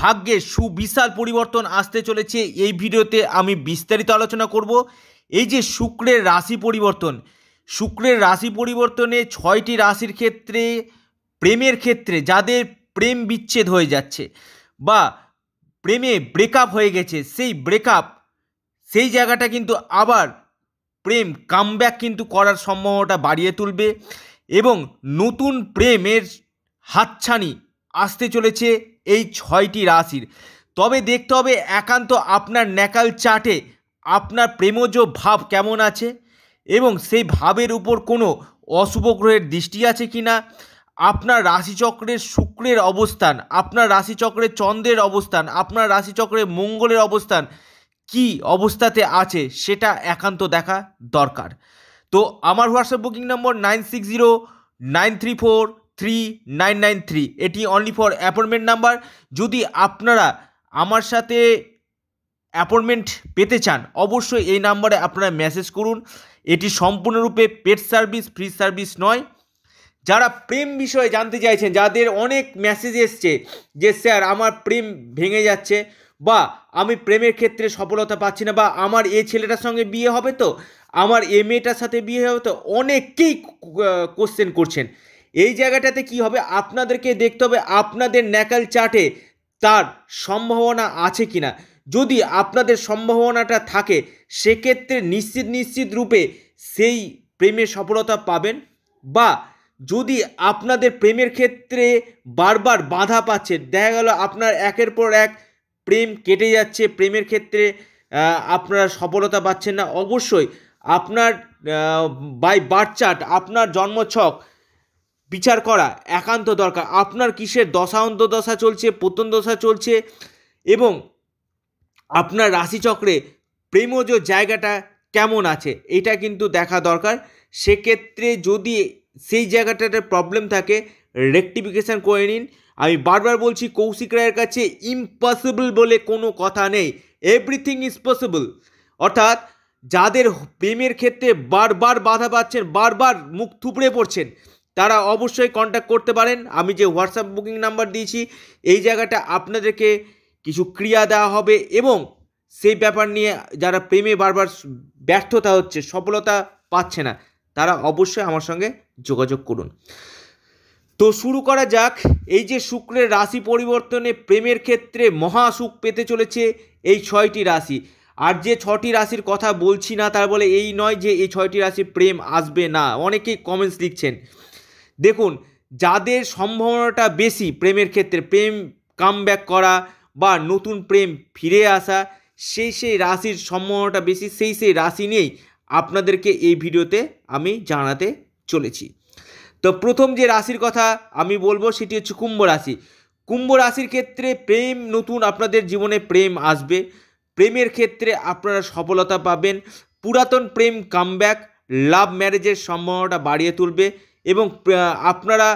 ভাগ্যে সুবিশাল পরিবর্তন আসতে চলেছে এই ভিডিওতে আমি বিস্তারিত আলোচনা করব এই যে শুক্রের রাশি পরিবর্তন শুক্রের রাশি পরিবর্তনে ছয়টি রাশির ক্ষেত্রে প্রেমের ক্ষেত্রে যাদের প্রেম বিচ্ছেদ হয়ে যাচ্ছে বা প্রেমে ব্রেকআপ হয়ে গেছে সেই ব্রেকআপ সেই জায়গাটা কিন্তু আবার প্রেম কামব্যাক কিন্তু করার সম্ভাবনাটা বাড়িয়ে তুলবে এবং নতুন প্রেমের হাতছানি আসতে চলেছে এই ছয়টি রাশির তবে দেখতে হবে একান্ত আপনার ন্যাকাল চার্টে আপনার প্রেমজ ভাব কেমন আছে এবং সেই ভাবের উপর কোনো অশুভ গ্রহের দৃষ্টি আছে কি না আপনার রাশিচক্রের শুক্রের অবস্থান আপনার রাশিচক্রের চন্দ্রের অবস্থান আপনার রাশিচক্রে মঙ্গলের অবস্থান কি অবস্থাতে আছে সেটা একান্ত দেখা দরকার তো আমার WhatsApp booking number nine six zero nine three four three nine nine three এটি অনলি ফর অ্যাপয়েন্টমেন্ট নাম্বার যদি আপনারা আমার সাথে অ্যাপয়েন্টমেন্ট পেতে চান অবশ্যই এই নাম্বারে আপনারা মেসেজ করুন এটি সম্পূর্ণরূপে পেড সার্ভিস ফ্রি সার্ভিস নয় যারা প্রেম বিষয়ে জানতে চাইছেন যাদের অনেক মেসেজ এসছে যে স্যার আমার প্রেম ভেঙে যাচ্ছে বা আমি প্রেমের ক্ষেত্রে সফলতা পাচ্ছি না বা আমার এ ছেলেটার সঙ্গে বিয়ে হবে তো আমার এ মেয়েটার সাথে বিয়ে হবে তো অনেকেই কোশ্চেন করছেন এই জায়গাটাতে কি হবে আপনাদেরকে দেখতে হবে আপনাদের ন্যাকাল চার্টে তার সম্ভাবনা আছে কি না যদি আপনাদের সম্ভাবনাটা থাকে সেক্ষেত্রে নিশ্চিত নিশ্চিত রূপে সেই প্রেমে সফলতা পাবেন বা যদি আপনাদের প্রেমের ক্ষেত্রে বারবার বাধা পাচ্ছে দেখা গেল আপনার একের পর এক প্রেম কেটে যাচ্ছে প্রেমের ক্ষেত্রে আপনারা সফলতা পাচ্ছেন না অবশ্যই আপনার বাই বার্থ চার্ট আপনার জন্মছক বিচার করা একান্ত দরকার আপনার কিসের দশা চলছে প্রত্যন্ত দশা চলছে এবং আপনার রাশিচক্রে প্রেমজ জায়গাটা কেমন আছে এটা কিন্তু দেখা দরকার সেক্ষেত্রে যদি সেই জায়গাটাতে প্রবলেম থাকে রেকটিফিকেশান করে নিন আমি বারবার বলছি কৌশিক রায়ের কাছে ইম্পসিবল বলে কোনো কথা নেই এভরিথিং ইজ পসিবল অর্থাৎ যাদের প্রেমের ক্ষেত্রে বারবার বাধা পাচ্ছেন বারবার মুখ থুপড়ে পড়ছেন তারা অবশ্যই কন্ট্যাক্ট করতে পারেন আমি যে হোয়াটসঅ্যাপ বুকিং নাম্বার দিয়েছি এই জায়গাটা আপনাদেরকে কিছু ক্রিয়া দেওয়া হবে এবং সেই ব্যাপার নিয়ে যারা প্রেমে বারবার ব্যর্থতা হচ্ছে সফলতা পাচ্ছে না তারা অবশ্যই আমার সঙ্গে যোগাযোগ করুন তো শুরু করা যাক এই যে শুক্রের রাশি পরিবর্তনে প্রেমের ক্ষেত্রে মহাসুখ পেতে চলেছে এই ছয়টি রাশি আর যে ছটি রাশির কথা বলছি না তার বলে এই নয় যে এই ছয়টি রাশি প্রেম আসবে না অনেকেই কমেন্টস লিখছেন দেখুন যাদের সম্ভাবনাটা বেশি প্রেমের ক্ষেত্রে প্রেম কাম করা বা নতুন প্রেম ফিরে আসা সেই সেই রাশির সম্ভাবনাটা বেশি সেই সেই রাশি নিয়েই আপনাদেরকে এই ভিডিওতে আমি জানাতে চলেছি তো প্রথম যে রাশির কথা আমি বলবো সেটি হচ্ছে কুম্ভ রাশি কুম্ভ রাশির ক্ষেত্রে প্রেম নতুন আপনাদের জীবনে প্রেম আসবে প্রেমের ক্ষেত্রে আপনারা সফলতা পাবেন পুরাতন প্রেম কামব্যাক লাভ ম্যারেজের সম্ভাবনাটা বাড়িয়ে তুলবে এবং আপনারা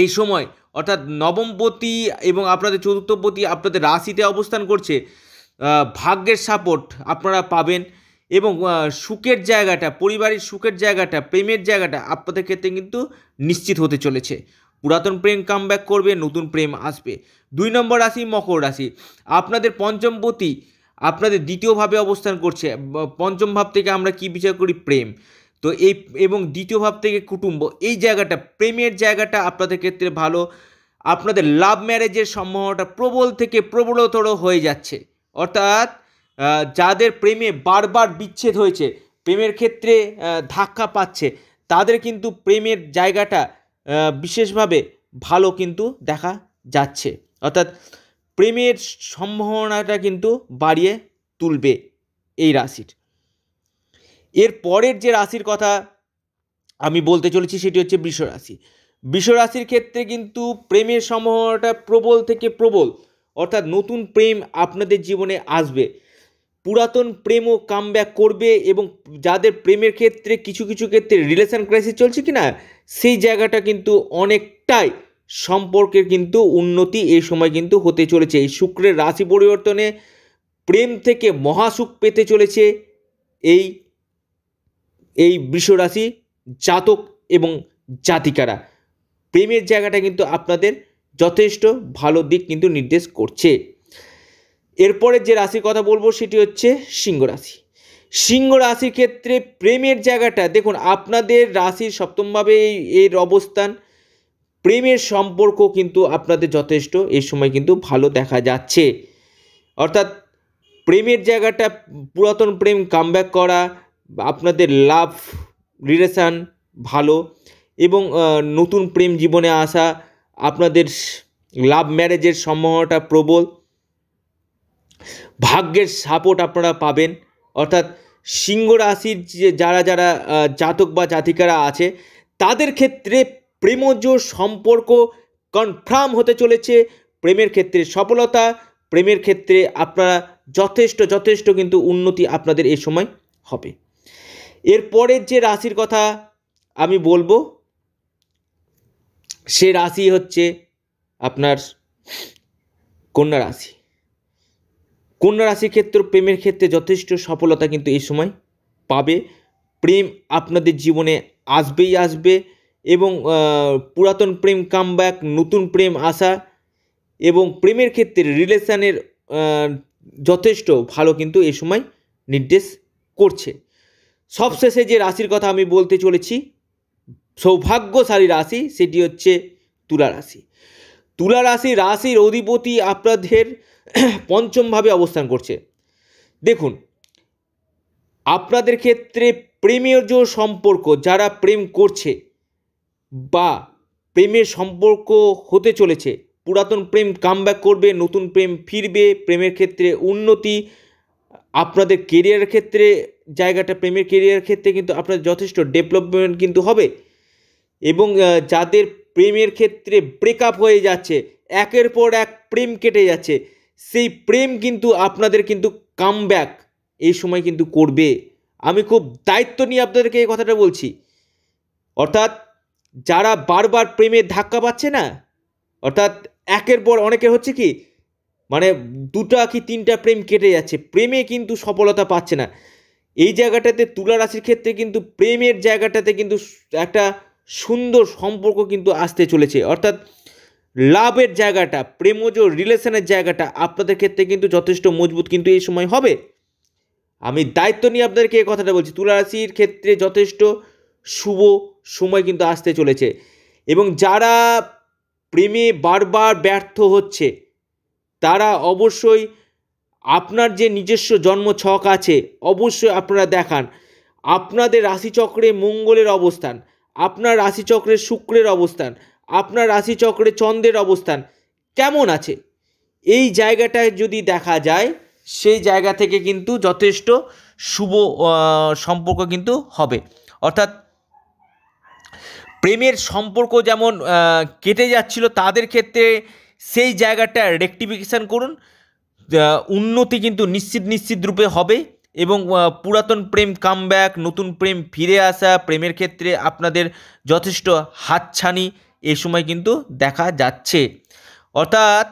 এই সময় অর্থাৎ নবমপতি এবং আপনাদের চতুর্থপতি আপনাদের রাশিতে অবস্থান করছে ভাগ্যের সাপোর্ট আপনারা পাবেন এবং সুখের জায়গাটা পরিবারের সুখের জায়গাটা প্রেমের জায়গাটা আপনাদের ক্ষেত্রে কিন্তু নিশ্চিত হতে চলেছে পুরাতন প্রেম কাম করবে নতুন প্রেম আসবে দুই নম্বর রাশি মকর রাশি আপনাদের পঞ্চমপতি আপনাদের দ্বিতীয়ভাবে অবস্থান করছে পঞ্চম ভাব থেকে আমরা কি বিচার করি প্রেম তো এই এবং দ্বিতীয় ভাব থেকে কুটুম্ব এই জায়গাটা প্রেমের জায়গাটা আপনাদের ক্ষেত্রে ভালো আপনাদের লাভ ম্যারেজের সম্ভাবনাটা প্রবল থেকে প্রবলতর হয়ে যাচ্ছে অর্থাৎ যাদের প্রেমে বারবার বিচ্ছেদ হয়েছে প্রেমের ক্ষেত্রে ধাক্কা পাচ্ছে তাদের কিন্তু প্রেমের জায়গাটা বিশেষভাবে ভালো কিন্তু দেখা যাচ্ছে অর্থাৎ প্রেমের সম্ভাবনাটা কিন্তু বাড়িয়ে তুলবে এই রাশির এর পরের যে রাশির কথা আমি বলতে চলেছি সেটি হচ্ছে বৃষরাশি বৃষরাশির ক্ষেত্রে কিন্তু প্রেমের সম্ভাবনাটা প্রবল থেকে প্রবল অর্থাৎ নতুন প্রেম আপনাদের জীবনে আসবে পুরাতন প্রেমও কাম করবে এবং যাদের প্রেমের ক্ষেত্রে কিছু কিছু ক্ষেত্রে রিলেশান ক্রাইসিস চলছে কি না সেই জায়গাটা কিন্তু অনেকটাই সম্পর্কের কিন্তু উন্নতি এই সময় কিন্তু হতে চলেছে এই শুক্রের রাশি পরিবর্তনে প্রেম থেকে মহাসুখ পেতে চলেছে এই এই বৃষরাশি জাতক এবং জাতিকারা প্রেমের জায়গাটা কিন্তু আপনাদের যথেষ্ট ভালো দিক কিন্তু নির্দেশ করছে এরপরে যে রাশির কথা বলবো সেটি হচ্ছে সিংহ রাশি সিংহ রাশির ক্ষেত্রে প্রেমের জায়গাটা দেখুন আপনাদের রাশির সপ্তমভাবে এই এর অবস্থান প্রেমের সম্পর্ক কিন্তু আপনাদের যথেষ্ট এই সময় কিন্তু ভালো দেখা যাচ্ছে অর্থাৎ প্রেমের জায়গাটা পুরাতন প্রেম কামব্যাক করা আপনাদের লাভ রিলেশান ভালো এবং নতুন প্রেম জীবনে আসা আপনাদের লাভ ম্যারেজের সম্ভাবনাটা প্রবল ভাগ্যের সাপোর্ট আপনারা পাবেন অর্থাৎ সিংহ রাশির যে যারা যারা জাতক বা জাতিকারা আছে তাদের ক্ষেত্রে প্রেমজ সম্পর্ক কনফার্ম হতে চলেছে প্রেমের ক্ষেত্রে সফলতা প্রেমের ক্ষেত্রে আপনারা যথেষ্ট যথেষ্ট কিন্তু উন্নতি আপনাদের এ সময় হবে এর পরের যে রাশির কথা আমি বলবো সে রাশি হচ্ছে আপনার কন্যা রাশি কন্যা রাশির ক্ষেত্র প্রেমের ক্ষেত্রে যথেষ্ট সফলতা কিন্তু এই সময় পাবে প্রেম আপনাদের জীবনে আসবেই আসবে এবং পুরাতন প্রেম কাম ব্যাক নতুন প্রেম আসা এবং প্রেমের ক্ষেত্রে রিলেশানের যথেষ্ট ভালো কিন্তু এ সময় নির্দেশ করছে সবশেষে যে রাশির কথা আমি বলতে চলেছি সৌভাগ্যশালী রাশি সেটি হচ্ছে তুলা রাশি তুলা রাশি রাশির অধিপতি আপনাদের পঞ্চমভাবে অবস্থান করছে দেখুন আপনাদের ক্ষেত্রে প্রেমের যে সম্পর্ক যারা প্রেম করছে বা প্রেমের সম্পর্ক হতে চলেছে পুরাতন প্রেম কামব্যাক করবে নতুন প্রেম ফিরবে প্রেমের ক্ষেত্রে উন্নতি আপনাদের কেরিয়ারের ক্ষেত্রে জায়গাটা প্রেমের কেরিয়ারের ক্ষেত্রে কিন্তু আপনার যথেষ্ট ডেভেলপমেন্ট কিন্তু হবে এবং যাদের প্রেমের ক্ষেত্রে ব্রেকআপ হয়ে যাচ্ছে একের পর এক প্রেম কেটে যাচ্ছে সেই প্রেম কিন্তু আপনাদের কিন্তু কাম ব্যাক এই সময় কিন্তু করবে আমি খুব দায়িত্ব নিয়ে আপনাদেরকে এই কথাটা বলছি অর্থাৎ যারা বারবার প্রেমের ধাক্কা পাচ্ছে না অর্থাৎ একের পর অনেকের হচ্ছে কি মানে দুটা কি তিনটা প্রেম কেটে যাচ্ছে প্রেমে কিন্তু সফলতা পাচ্ছে না এই জায়গাটাতে তুলা রাশির ক্ষেত্রে কিন্তু প্রেমের জায়গাটাতে কিন্তু একটা সুন্দর সম্পর্ক কিন্তু আসতে চলেছে অর্থাৎ লাভের জায়গাটা প্রেমজ রিলেশনের জায়গাটা আপনাদের ক্ষেত্রে কিন্তু যথেষ্ট মজবুত কিন্তু এই সময় হবে আমি দায়িত্ব নিয়ে আপনাদেরকে এই কথাটা বলছি তুলা রাশির ক্ষেত্রে যথেষ্ট শুভ সময় কিন্তু আসতে চলেছে এবং যারা প্রেমে বারবার ব্যর্থ হচ্ছে তারা অবশ্যই আপনার যে নিজস্ব জন্ম ছক আছে অবশ্যই আপনারা দেখান আপনাদের রাশিচক্রে মঙ্গলের অবস্থান আপনার রাশিচক্রে শুক্রের অবস্থান আপনার রাশিচক্রে চন্দ্রের অবস্থান কেমন আছে এই জায়গাটায় যদি দেখা যায় সেই জায়গা থেকে কিন্তু যথেষ্ট শুভ সম্পর্ক কিন্তু হবে অর্থাৎ প্রেমের সম্পর্ক যেমন কেটে যাচ্ছিল তাদের ক্ষেত্রে সেই জায়গাটা রেকটিফিকেশান করুন উন্নতি কিন্তু নিশ্চিত নিশ্চিত রূপে হবে এবং পুরাতন প্রেম কাম নতুন প্রেম ফিরে আসা প্রেমের ক্ষেত্রে আপনাদের যথেষ্ট হাতছানি এ সময় কিন্তু দেখা যাচ্ছে অর্থাৎ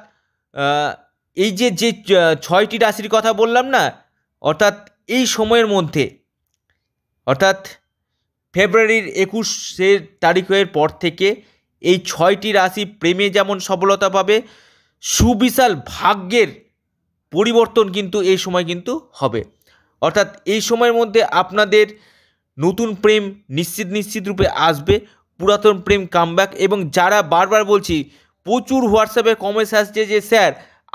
এই যে যে ছয়টি রাশির কথা বললাম না অর্থাৎ এই সময়ের মধ্যে অর্থাৎ ফেব্রুয়ারির একুশের তারিখের পর থেকে এই ছয়টি রাশি প্রেমে যেমন সফলতা পাবে সুবিশাল ভাগ্যের পরিবর্তন কিন্তু এই সময় কিন্তু হবে অর্থাৎ এই সময়ের মধ্যে আপনাদের নতুন প্রেম নিশ্চিত নিশ্চিত রূপে আসবে পুরাতন প্রেম কামব্যাক এবং যারা বারবার বলছি প্রচুর হোয়াটসঅ্যাপে কমেন্টস আসছে যে স্যার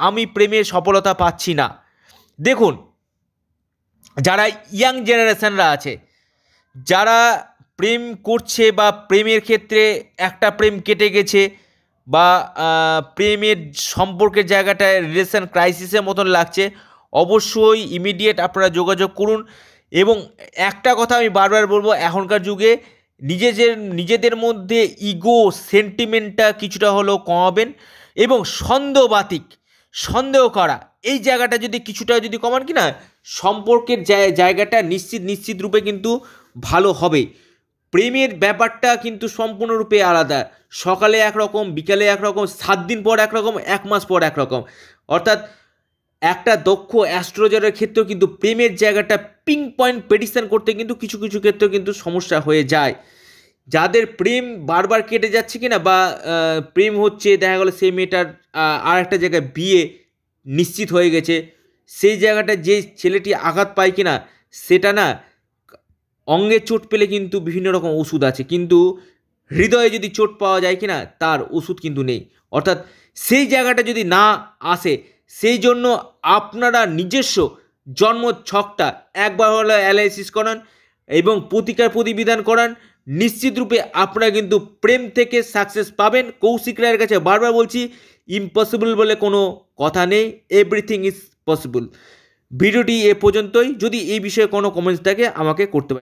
আমি প্রেমে সফলতা পাচ্ছি না দেখুন যারা ইয়াং জেনারেশানরা আছে যারা প্রেম করছে বা প্রেমের ক্ষেত্রে একটা প্রেম কেটে গেছে বা প্রেমের সম্পর্কের জায়গাটায় রিলেশান ক্রাইসিসের মতন লাগছে অবশ্যই ইমিডিয়েট আপনারা যোগাযোগ করুন এবং একটা কথা আমি বারবার বলবো এখনকার যুগে নিজেদের নিজেদের মধ্যে ইগো সেন্টিমেন্টটা কিছুটা হলেও কমাবেন এবং সন্দেহবাতিক সন্দেহ করা এই জায়গাটা যদি কিছুটা যদি কমান কি না সম্পর্কের জায়গাটা নিশ্চিত নিশ্চিত রূপে কিন্তু ভালো হবে প্রেমের ব্যাপারটা কিন্তু সম্পূর্ণরূপে আলাদা সকালে একরকম বিকালে একরকম সাত দিন পর একরকম এক মাস পর একরকম অর্থাৎ একটা দক্ষ অ্যাস্ট্রোলজারের ক্ষেত্রেও কিন্তু প্রেমের জায়গাটা পিং পয়েন্ট পেডিশন করতে কিন্তু কিছু কিছু ক্ষেত্রেও কিন্তু সমস্যা হয়ে যায় যাদের প্রেম বারবার কেটে যাচ্ছে কিনা বা প্রেম হচ্ছে দেখা গেলো সেই মেয়েটার আর একটা জায়গায় বিয়ে নিশ্চিত হয়ে গেছে সেই জায়গাটা যে ছেলেটি আঘাত পায় কিনা সেটা না অঙ্গে চোট পেলে কিন্তু বিভিন্ন রকম ওষুধ আছে কিন্তু হৃদয়ে যদি চোট পাওয়া যায় কিনা তার ওষুধ কিন্তু নেই অর্থাৎ সেই জায়গাটা যদি না আসে সেই জন্য আপনারা নিজস্ব জন্ম ছকটা একবার হলো অ্যালাইসিস করান এবং প্রতিকার প্রতিবিধান করান নিশ্চিতরূপে আপনারা কিন্তু প্রেম থেকে সাকসেস পাবেন কৌশিক রায়ের কাছে বারবার বলছি ইম্পসিবল বলে কোনো কথা নেই এভরিথিং ইজ পসিবল ভিডিওটি এ পর্যন্তই যদি এই বিষয়ে কোনো কমেন্টস থাকে আমাকে করতে পারে